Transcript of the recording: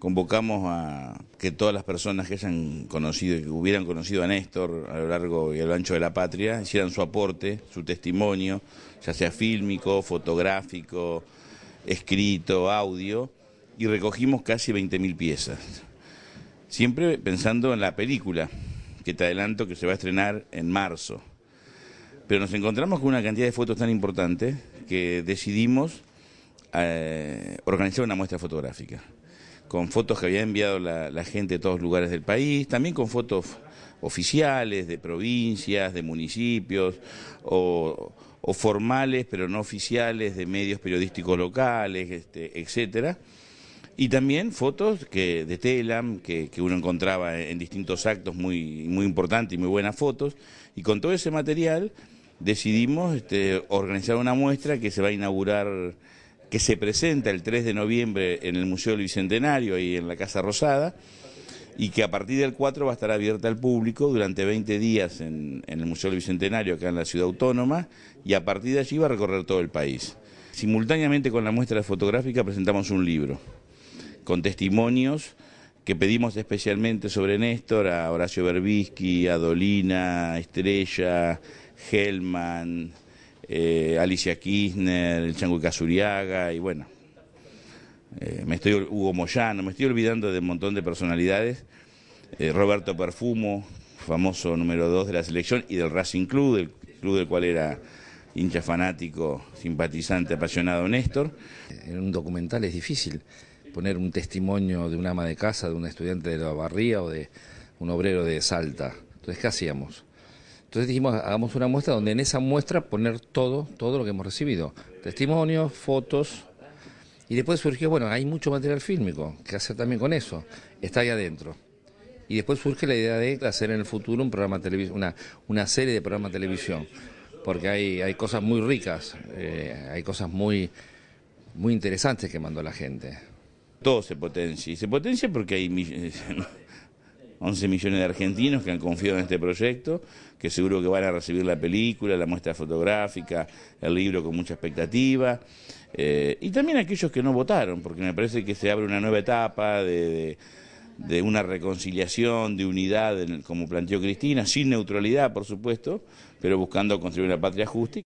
convocamos a que todas las personas que hayan conocido y que hubieran conocido a Néstor a lo largo y a lo ancho de la patria hicieran su aporte, su testimonio, ya sea fílmico, fotográfico, escrito, audio, y recogimos casi 20.000 piezas. Siempre pensando en la película, que te adelanto que se va a estrenar en marzo. Pero nos encontramos con una cantidad de fotos tan importante que decidimos eh, organizar una muestra fotográfica con fotos que había enviado la, gente de todos lugares del país, también con fotos oficiales de provincias, de municipios, o, formales pero no oficiales de medios periodísticos locales, este, etcétera. Y también fotos que, de Telam, que, uno encontraba en, distintos actos muy, muy importantes y muy buenas fotos. Y con todo ese material decidimos este, organizar una muestra que se va a inaugurar que se presenta el 3 de noviembre en el Museo del Bicentenario y en la Casa Rosada y que a partir del 4 va a estar abierta al público durante 20 días en, el Museo del Bicentenario acá en la Ciudad Autónoma y a partir de allí va a recorrer todo el país. Simultáneamente con la muestra fotográfica presentamos un libro con testimonios que pedimos especialmente sobre Néstor a Horacio Berbisky, a Dolina, Estrella, Hellman, eh, Alicia Kirchner, el Chango Casuriaga y bueno, eh, me estoy, Hugo Moyano, me estoy olvidando de un montón de personalidades, eh, Roberto Perfumo, famoso número 2 de la selección y del Racing Club, del club del cual era hincha fanático, simpatizante, apasionado Néstor. En un documental es difícil poner un testimonio de un ama de casa, de un estudiante de la barría o de un obrero de Salta. Entonces, ¿qué hacíamos? Entonces dijimos, hagamos una muestra donde en esa muestra poner todo, todo lo que hemos recibido. Testimonios, fotos. Y después surgió, bueno, hay mucho material fílmico, ¿qué hacer también con eso? Está ahí adentro. Y después surge la idea de hacer en el futuro un programa televisión, una, una serie de programas de televisión, porque hay, hay cosas muy ricas, eh, hay cosas muy, muy interesantes que mandó la gente. Todo se potencia, y se potencia porque hay 11 millones de argentinos que han confiado en este proyecto, que seguro que van a recibir la película, la muestra fotográfica, el libro con mucha expectativa, eh, y también aquellos que no votaron, porque me parece que se abre una nueva etapa de, de una reconciliación, de unidad, como planteó Cristina, sin neutralidad, por supuesto, pero buscando construir una patria justa.